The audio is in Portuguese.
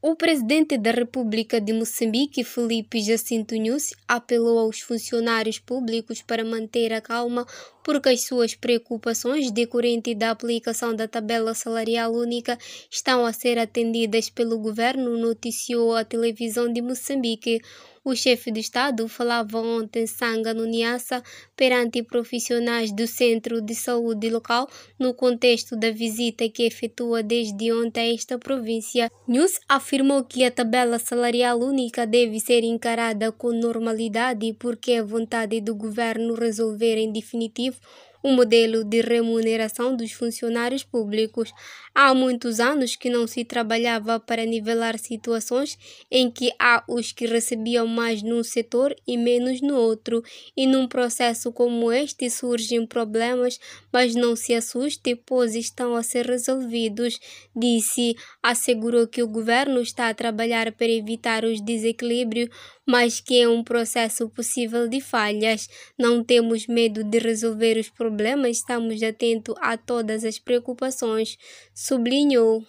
O presidente da República de Moçambique, Felipe Jacinto Nunes, apelou aos funcionários públicos para manter a calma porque as suas preocupações decorrentes da aplicação da tabela salarial única estão a ser atendidas pelo governo, noticiou a televisão de Moçambique. O chefe de Estado falava ontem Sanga no Niassa perante profissionais do Centro de Saúde local no contexto da visita que efetua desde ontem a esta província. News afirmou que a tabela salarial única deve ser encarada com normalidade porque é vontade do governo resolver em definitivo guys. o modelo de remuneração dos funcionários públicos. Há muitos anos que não se trabalhava para nivelar situações em que há os que recebiam mais num setor e menos no outro, e num processo como este surgem problemas, mas não se assuste, pois estão a ser resolvidos, disse. Assegurou que o governo está a trabalhar para evitar os desequilíbrios, mas que é um processo possível de falhas. Não temos medo de resolver os problemas problema, estamos atentos a todas as preocupações, sublinhou.